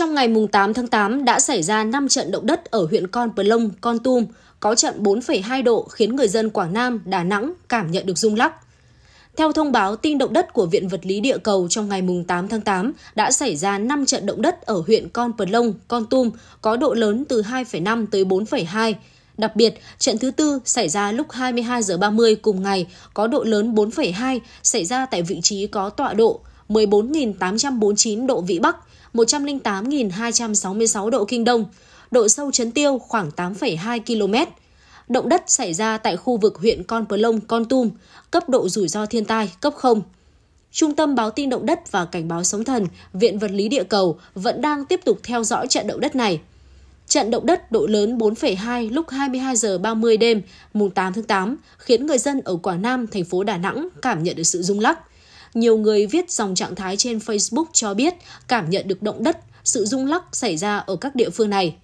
Trong ngày 8 tháng 8 đã xảy ra 5 trận động đất ở huyện Con Plong, Con Tum, có trận 4,2 độ khiến người dân Quảng Nam, Đà Nẵng cảm nhận được rung lắc. Theo thông báo tin động đất của Viện Vật lý Địa cầu trong ngày 8 tháng 8 đã xảy ra 5 trận động đất ở huyện Con Plong, Con Tum có độ lớn từ 2,5 tới 4,2. Đặc biệt, trận thứ tư xảy ra lúc 22 giờ 30 cùng ngày có độ lớn 4,2 xảy ra tại vị trí có tọa độ 14.849 độ vĩ Bắc, 108.266 độ Kinh Đông, độ sâu chấn tiêu khoảng 8,2 km. Động đất xảy ra tại khu vực huyện Con Lông, Con Tum, cấp độ rủi ro thiên tai cấp 0. Trung tâm báo tin động đất và cảnh báo sóng thần, Viện Vật lý Địa cầu vẫn đang tiếp tục theo dõi trận động đất này. Trận động đất độ lớn 4,2 lúc 22 giờ 30 đêm mùng 8 tháng 8 khiến người dân ở Quảng Nam, thành phố Đà Nẵng cảm nhận được sự rung lắc. Nhiều người viết dòng trạng thái trên Facebook cho biết cảm nhận được động đất, sự rung lắc xảy ra ở các địa phương này.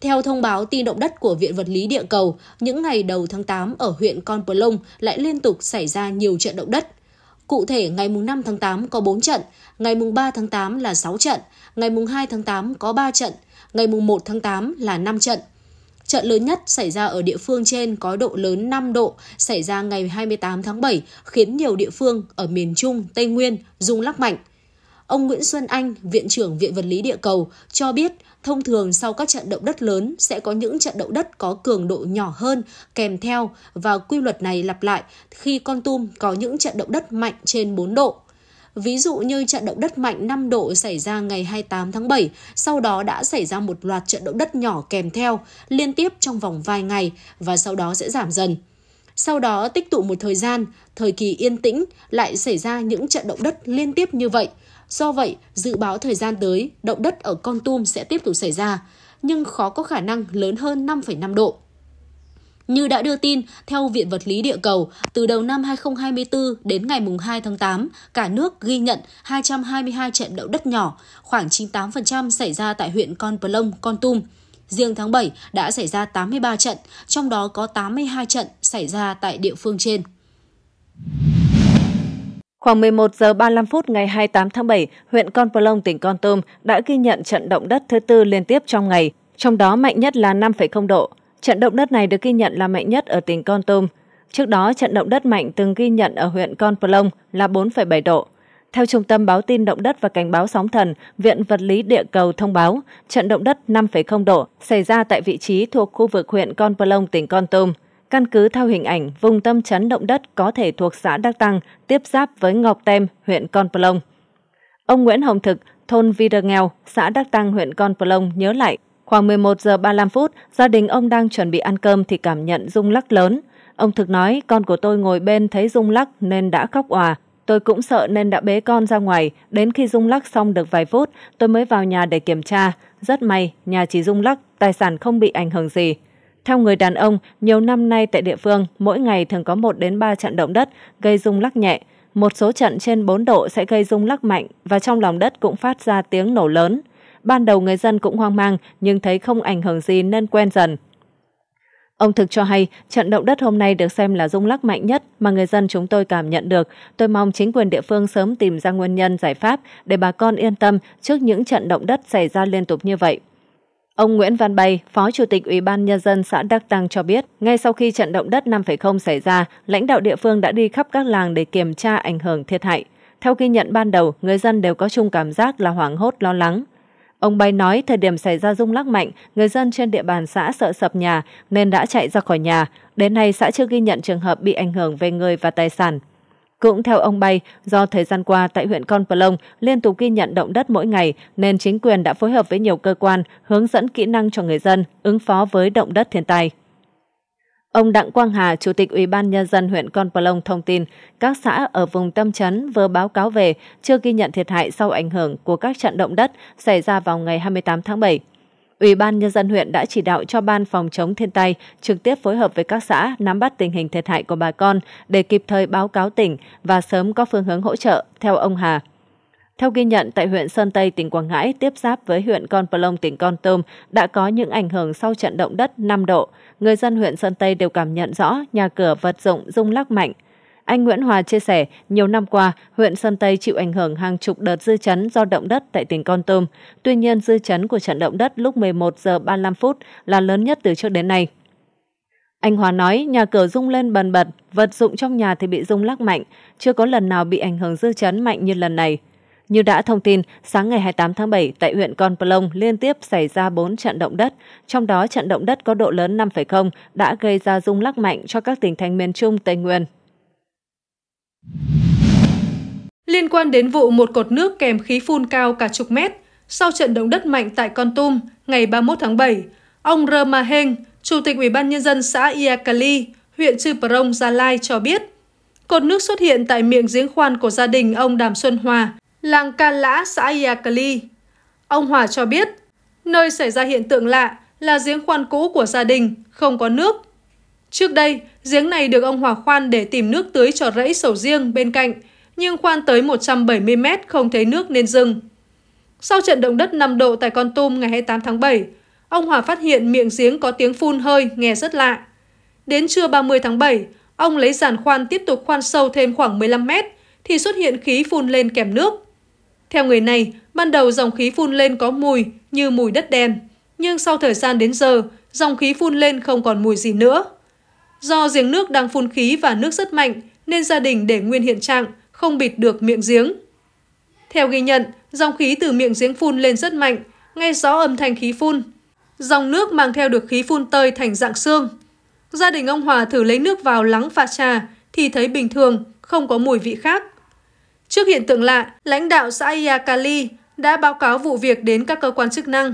Theo thông báo tin động đất của Viện Vật lý Địa cầu, những ngày đầu tháng 8 ở huyện Con Plong lại liên tục xảy ra nhiều trận động đất. Cụ thể, ngày mùng 5 tháng 8 có 4 trận, ngày mùng 3 tháng 8 là 6 trận, ngày mùng 2 tháng 8 có 3 trận, ngày mùng 1 tháng 8 là 5 trận, Trận lớn nhất xảy ra ở địa phương trên có độ lớn 5 độ, xảy ra ngày 28 tháng 7, khiến nhiều địa phương ở miền Trung, Tây Nguyên rung lắc mạnh. Ông Nguyễn Xuân Anh, Viện trưởng Viện Vật lý Địa cầu, cho biết thông thường sau các trận động đất lớn sẽ có những trận động đất có cường độ nhỏ hơn kèm theo và quy luật này lặp lại khi con tum có những trận động đất mạnh trên 4 độ. Ví dụ như trận động đất mạnh 5 độ xảy ra ngày 28 tháng 7, sau đó đã xảy ra một loạt trận động đất nhỏ kèm theo liên tiếp trong vòng vài ngày và sau đó sẽ giảm dần. Sau đó tích tụ một thời gian, thời kỳ yên tĩnh lại xảy ra những trận động đất liên tiếp như vậy. Do vậy, dự báo thời gian tới, động đất ở Con Tum sẽ tiếp tục xảy ra, nhưng khó có khả năng lớn hơn 5,5 độ. Như đã đưa tin, theo Viện Vật lý Địa cầu, từ đầu năm 2024 đến ngày 2 tháng 8, cả nước ghi nhận 222 trận động đất nhỏ, khoảng 98% xảy ra tại huyện Con Plông, Con Tum. Riêng tháng 7 đã xảy ra 83 trận, trong đó có 82 trận xảy ra tại địa phương trên. Khoảng 11 giờ 35 phút ngày 28 tháng 7, huyện Con Plông, tỉnh Con Tum đã ghi nhận trận động đất thứ tư liên tiếp trong ngày, trong đó mạnh nhất là 5,0 độ. Trận động đất này được ghi nhận là mạnh nhất ở tỉnh Con Tum. Trước đó, trận động đất mạnh từng ghi nhận ở huyện Con Plong là 4,7 độ. Theo Trung tâm Báo tin Động đất và Cảnh báo Sóng thần, Viện Vật lý Địa cầu thông báo trận động đất 5,0 độ xảy ra tại vị trí thuộc khu vực huyện Con Plong, tỉnh Con Tum. Căn cứ theo hình ảnh, vùng tâm chấn động đất có thể thuộc xã Đắc Tăng, tiếp giáp với Ngọc Tem, huyện Con Plong. Ông Nguyễn Hồng Thực, thôn Vida Nghèo, xã Đắc Tăng, huyện Con Plong nhớ lại Khoảng 11 giờ 35 phút, gia đình ông đang chuẩn bị ăn cơm thì cảm nhận rung lắc lớn. Ông Thực nói, con của tôi ngồi bên thấy rung lắc nên đã khóc òa. Tôi cũng sợ nên đã bế con ra ngoài, đến khi rung lắc xong được vài phút, tôi mới vào nhà để kiểm tra. Rất may, nhà chỉ rung lắc, tài sản không bị ảnh hưởng gì. Theo người đàn ông, nhiều năm nay tại địa phương, mỗi ngày thường có 1 đến 3 trận động đất gây rung lắc nhẹ. Một số trận trên 4 độ sẽ gây rung lắc mạnh và trong lòng đất cũng phát ra tiếng nổ lớn. Ban đầu người dân cũng hoang mang nhưng thấy không ảnh hưởng gì nên quen dần. Ông Thực cho hay, trận động đất hôm nay được xem là rung lắc mạnh nhất mà người dân chúng tôi cảm nhận được. Tôi mong chính quyền địa phương sớm tìm ra nguyên nhân giải pháp để bà con yên tâm trước những trận động đất xảy ra liên tục như vậy. Ông Nguyễn Văn Bay, Phó Chủ tịch Ủy ban Nhân dân xã Đắc Tăng cho biết, ngay sau khi trận động đất 5,0 xảy ra, lãnh đạo địa phương đã đi khắp các làng để kiểm tra ảnh hưởng thiệt hại. Theo ghi nhận ban đầu, người dân đều có chung cảm giác là hoảng hốt lo lắng. Ông Bay nói thời điểm xảy ra rung lắc mạnh, người dân trên địa bàn xã sợ sập nhà nên đã chạy ra khỏi nhà. Đến nay xã chưa ghi nhận trường hợp bị ảnh hưởng về người và tài sản. Cũng theo ông Bay, do thời gian qua tại huyện Con Plong liên tục ghi nhận động đất mỗi ngày nên chính quyền đã phối hợp với nhiều cơ quan hướng dẫn kỹ năng cho người dân ứng phó với động đất thiên tai. Ông Đặng Quang Hà, Chủ tịch Ủy ban Nhân dân huyện Con Plong thông tin, các xã ở vùng tâm chấn vừa báo cáo về chưa ghi nhận thiệt hại sau ảnh hưởng của các trận động đất xảy ra vào ngày 28 tháng 7. Ủy ban Nhân dân huyện đã chỉ đạo cho Ban Phòng chống thiên tai trực tiếp phối hợp với các xã nắm bắt tình hình thiệt hại của bà con để kịp thời báo cáo tỉnh và sớm có phương hướng hỗ trợ, theo ông Hà. Theo ghi nhận, tại huyện Sơn Tây, tỉnh Quảng Ngãi, tiếp giáp với huyện Con Plong, tỉnh Con Tum, đã có những ảnh hưởng sau trận động đất 5 độ. Người dân huyện Sơn Tây đều cảm nhận rõ nhà cửa vật dụng rung lắc mạnh. Anh Nguyễn Hòa chia sẻ, nhiều năm qua, huyện Sơn Tây chịu ảnh hưởng hàng chục đợt dư chấn do động đất tại tỉnh Con Tum. Tuy nhiên, dư chấn của trận động đất lúc 11 giờ 35 phút là lớn nhất từ trước đến nay. Anh Hòa nói nhà cửa rung lên bần bật, vật dụng trong nhà thì bị rung lắc mạnh, chưa có lần nào bị ảnh hưởng dư chấn mạnh như lần này. Như đã thông tin, sáng ngày 28 tháng 7 tại huyện Con Plong liên tiếp xảy ra 4 trận động đất, trong đó trận động đất có độ lớn 5,0 đã gây ra rung lắc mạnh cho các tỉnh thành miền Trung, Tây Nguyên. Liên quan đến vụ một cột nước kèm khí phun cao cả chục mét sau trận động đất mạnh tại Con Tum ngày 31 tháng 7, ông Rơ Ma Heng, Chủ tịch Ủy ban Nhân dân xã Iakali, huyện Chư Prong, Gia Lai cho biết, cột nước xuất hiện tại miệng giếng khoan của gia đình ông Đàm Xuân Hòa, làng Ca Lã, xã Iacali. Ông Hòa cho biết, nơi xảy ra hiện tượng lạ là giếng khoan cũ của gia đình, không có nước. Trước đây, giếng này được ông Hòa khoan để tìm nước tưới cho rẫy sầu riêng bên cạnh, nhưng khoan tới 170 mét không thấy nước nên dừng. Sau trận động đất 5 độ tại Con Tum ngày 28 tháng 7, ông Hòa phát hiện miệng giếng có tiếng phun hơi nghe rất lạ. Đến trưa 30 tháng 7, ông lấy giàn khoan tiếp tục khoan sâu thêm khoảng 15 mét thì xuất hiện khí phun lên kèm nước. Theo người này, ban đầu dòng khí phun lên có mùi như mùi đất đen, nhưng sau thời gian đến giờ, dòng khí phun lên không còn mùi gì nữa. Do giếng nước đang phun khí và nước rất mạnh nên gia đình để nguyên hiện trạng, không bịt được miệng giếng. Theo ghi nhận, dòng khí từ miệng giếng phun lên rất mạnh, nghe rõ âm thanh khí phun. Dòng nước mang theo được khí phun tơi thành dạng xương. Gia đình ông Hòa thử lấy nước vào lắng pha trà thì thấy bình thường, không có mùi vị khác. Trước hiện tượng lạ, lãnh đạo xã Iakali đã báo cáo vụ việc đến các cơ quan chức năng.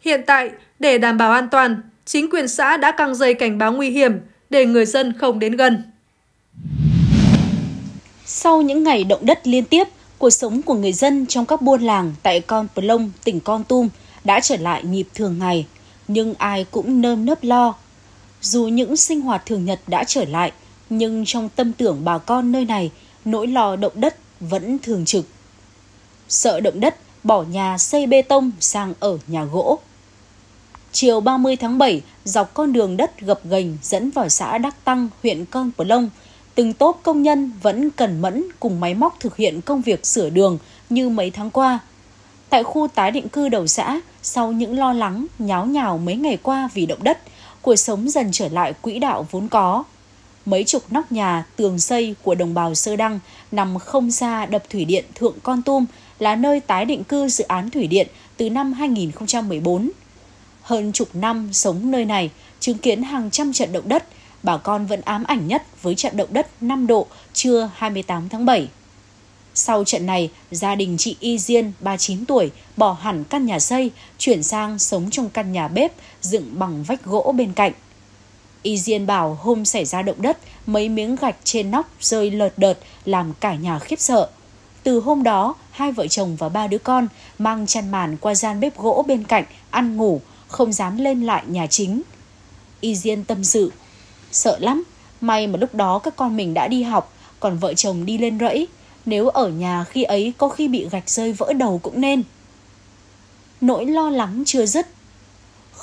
Hiện tại, để đảm bảo an toàn, chính quyền xã đã căng dây cảnh báo nguy hiểm để người dân không đến gần. Sau những ngày động đất liên tiếp, cuộc sống của người dân trong các buôn làng tại Con Plong, tỉnh Con Tum đã trở lại nhịp thường ngày, nhưng ai cũng nơm nớp lo. Dù những sinh hoạt thường nhật đã trở lại, nhưng trong tâm tưởng bà con nơi này, nỗi lo động đất vẫn thường trực. Sợ động đất, bỏ nhà xây bê tông sang ở nhà gỗ. Chiều 30 tháng 7, dọc con đường đất gập ghềnh dẫn vào xã Đắc Tăng, huyện Con Plong, từng tốp công nhân vẫn cần mẫn cùng máy móc thực hiện công việc sửa đường như mấy tháng qua. Tại khu tái định cư đầu xã, sau những lo lắng, nháo nhào mấy ngày qua vì động đất, cuộc sống dần trở lại quỹ đạo vốn có mấy chục nóc nhà, tường xây của đồng bào Sơ Đăng nằm không xa đập thủy điện Thượng Con Tum là nơi tái định cư dự án thủy điện từ năm 2014. Hơn chục năm sống nơi này, chứng kiến hàng trăm trận động đất, bà con vẫn ám ảnh nhất với trận động đất 5 độ trưa 28 tháng 7. Sau trận này, gia đình chị Y Diên, 39 tuổi, bỏ hẳn căn nhà xây, chuyển sang sống trong căn nhà bếp dựng bằng vách gỗ bên cạnh. Y Diên bảo hôm xảy ra động đất, mấy miếng gạch trên nóc rơi lợt đợt làm cả nhà khiếp sợ. Từ hôm đó, hai vợ chồng và ba đứa con mang chăn màn qua gian bếp gỗ bên cạnh ăn ngủ, không dám lên lại nhà chính. Y Diên tâm sự, sợ lắm, may mà lúc đó các con mình đã đi học, còn vợ chồng đi lên rẫy, nếu ở nhà khi ấy có khi bị gạch rơi vỡ đầu cũng nên. Nỗi lo lắng chưa dứt,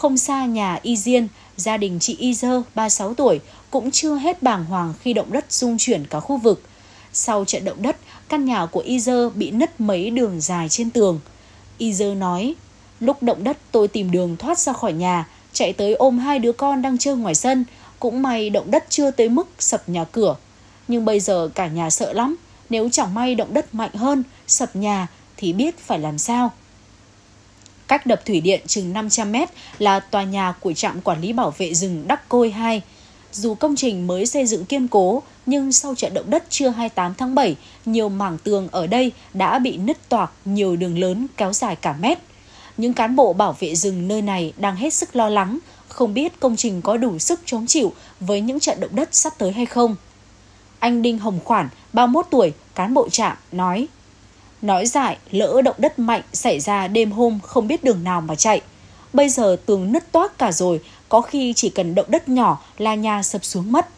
không xa nhà Y Diên, gia đình chị Y Dơ, 36 tuổi, cũng chưa hết bàng hoàng khi động đất rung chuyển cả khu vực. Sau trận động đất, căn nhà của Y Dơ bị nứt mấy đường dài trên tường. Y Dơ nói, lúc động đất tôi tìm đường thoát ra khỏi nhà, chạy tới ôm hai đứa con đang chơi ngoài sân. Cũng may động đất chưa tới mức sập nhà cửa. Nhưng bây giờ cả nhà sợ lắm, nếu chẳng may động đất mạnh hơn, sập nhà thì biết phải làm sao. Cách đập thủy điện chừng 500 mét là tòa nhà của trạm quản lý bảo vệ rừng Đắc Côi 2. Dù công trình mới xây dựng kiên cố, nhưng sau trận động đất trưa 28 tháng 7, nhiều mảng tường ở đây đã bị nứt toạc nhiều đường lớn kéo dài cả mét. Những cán bộ bảo vệ rừng nơi này đang hết sức lo lắng, không biết công trình có đủ sức chống chịu với những trận động đất sắp tới hay không. Anh Đinh Hồng Khoản, 31 tuổi, cán bộ trạm, nói – Nói dại lỡ động đất mạnh xảy ra đêm hôm không biết đường nào mà chạy. Bây giờ tường nứt toác cả rồi, có khi chỉ cần động đất nhỏ là nhà sập xuống mất.